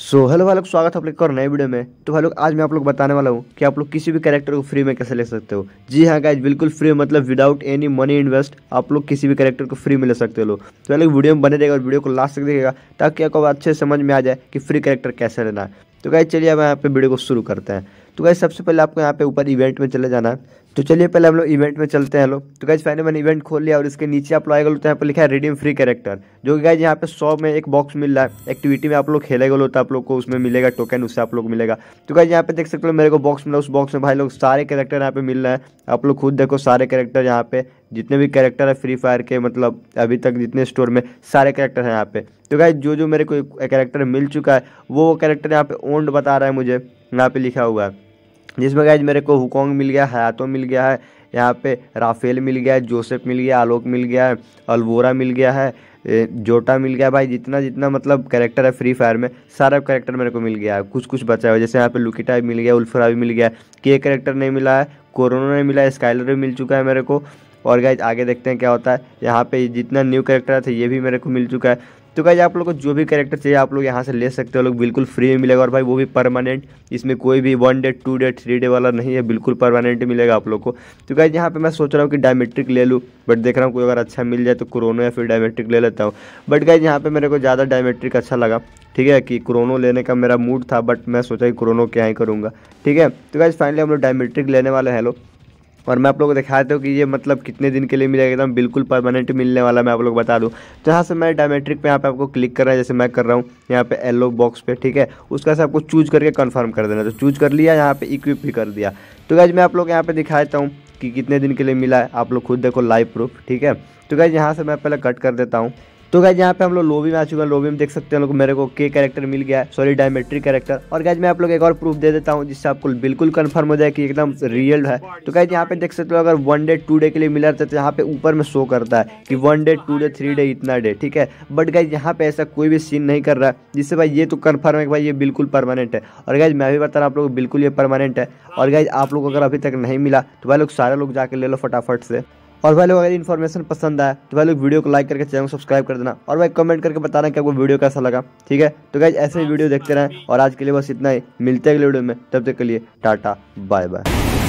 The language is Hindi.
सो हेलो भाई लोग स्वागत है आप लोग और नए वीडियो में तो भाई लोग आज मैं आप लोग बताने वाला हूँ कि आप लोग किसी भी कैरेक्टर को फ्री में कैसे ले सकते हो जी हाँ गाइज बिल्कुल फ्री मतलब विदाउट एनी मनी इन्वेस्ट आप लोग किसी भी कैरेक्टर को फ्री में ले सकते हो तो लोग वीडियो में बने रहेगा और वीडियो को लास्ट तक देखेगा ताकि आपको अच्छे समझ में आ जाए कि फ्री कैरेक्टर कैसे लेना है तो गाइज चलिए अब यहाँ पे वीडियो को शुरू करते हैं तो गाइज सबसे पहले आपको यहाँ पे ऊपर इवेंट में चले जाना है तो चलिए पहले हम लोग इवेंट में चलते हैं लोग तो गाइज फाइनल मैंने इवेंट खोल लिया और इसके नीचे आप लोग तो यहाँ पर लिखा है रिडीम फ्री कैरेक्टर जो कि गाइज यहाँ पे सौ में एक बॉक्स मिल रहा है एक्टिविटी में आप लोग गए लो तो आप लोग को उसमें मिलेगा टोकन उससे आप लोग मिलेगा तो गाइज यहाँ पे देख सकते हो मेरे को बॉक्स मिला उस बॉक्स में भाई लोग सारे कैरेक्टर यहाँ पे मिल रहे हैं आप लोग खुद देखो सारे कैरेक्टर यहाँ पे जितने भी कैरेक्टर है फ्री फायर के मतलब अभी तक जितने स्टोर में सारे कैरेक्टर हैं यहाँ पे तो गाइज जो जो मेरे को कैरेक्टर मिल चुका है वो कैरेक्टर यहाँ पे ओन्ड बता रहा है मुझे यहाँ पे लिखा हुआ है जिसमें गाइज मेरे को हुकोंग मिल गया हयातो मिल गया है यहाँ पे राफेल मिल गया है जोसेफ मिल गया आलोक मिल गया है अलवोरा मिल गया है जोटा मिल गया भाई जितना जितना मतलब कैरेक्टर है फ्री फायर में सारा कैरेक्टर मेरे को मिल गया है कुछ कुछ बचा हुआ जैसे यहाँ पे लुकीटा भी मिल गया उल्फरा भी मिल गया के कैरेक्टर नहीं मिला है कोरोना नहीं मिला है स्काइलर भी मिल चुका है मेरे को और गाइज आगे देखते हैं क्या होता है यहाँ पे जितना न्यू करेक्टर था ये भी मेरे को मिल चुका है तो गाइज आप लोग को जो भी करेक्टर चाहिए आप लोग यहाँ से ले सकते हो लोग बिल्कुल फ्री में मिलेगा और भाई वो भी परमानेंट इसमें कोई भी one day two day three day वाला नहीं है बिल्कुल परमानेंट मिलेगा आप लोग को तो गाइज यहाँ पे मैं सोच रहा हूँ कि डायमेट्रिक ले लूँ बट देख रहा हूँ कोई अगर अच्छा मिल जाए तो क्रोनो या फिर डायमेट्रिक ले लेता हूँ बट गाइज यहाँ पर मेरे को ज़्यादा डायमेट्रिक अच्छा लगा ठीक है कि क्रोनो लेने का मेरा मूड था बट मैं सोचा कि क्रोनो क्या ही करूँगा ठीक है तो गाइज फाइनली हम लोग डायमेट्रिक लेने वाले हैं लोग और मैं आप लोगों को दिखाता हूँ कि ये मतलब कितने दिन के लिए मिलेगा एकदम बिल्कुल परमानेंट मिलने वाला मैं आप लोग बता दूँ तो यहाँ से मैं डायमेट्रिक पे यहाँ पे आपको क्लिक कर रहा है जैसे मैं कर रहा हूँ यहाँ पे येलो बॉक्स पे ठीक है उसका से आपको चूज करके कन्फर्म कर देना तो चूज कर लिया यहाँ पर इक्विप भी कर दिया तो गाइज मैं आप लोग यहाँ पे दिखा देता हूँ कि कितने दिन के लिए मिला है आप लोग खुद देखो लाइव प्रूफ ठीक है तो गाइज यहाँ से मैं पहले कट कर देता हूँ तो गाइज यहाँ पे हम लोग लोबी में आ चुका है लोबी में देख सकते हैं लोग मेरे को के कैरेक्टर मिल गया है सॉरी डायमेट्रिक कैरेक्टर और गाइज मैं आप लोग एक और प्रूफ दे देता हूँ जिससे आपको बिल्कुल कन्फर्म हो जाए कि एकदम रियल है तो गाइज यहाँ पे देख सकते हो अगर वन डे टू डे के लिए मिला रहता है तो यहाँ पे ऊपर में शो करता है कि one day two day three day इतना डे ठीक है बट गाइज यहाँ पे ऐसा कोई भी सीन नहीं कर रहा है जिससे भाई ये तो कन्फर्म है कि भाई ये बिल्कुल परमानेंट है और गाइज मैं भी बता रहा हूँ आप लोग बिल्कुल ये परमानेंट है और गाइज आप लोग अगर अभी तक नहीं मिला तो भाई लोग सारे लोग जाके ले लो फटाफट से और भाई लोग अगर इन्फॉर्मेशन पसंद आए तो भाई लोग वीडियो को लाइक करके चैनल को सब्सक्राइब कर देना और भाई कमेंट करके बताना कि आपको वीडियो कैसा लगा ठीक है तो गाइज ऐसे ही वीडियो देखते रहें और आज के लिए बस इतना ही मिलते हैं अगले वीडियो में तब तक के लिए टाटा बाय बाय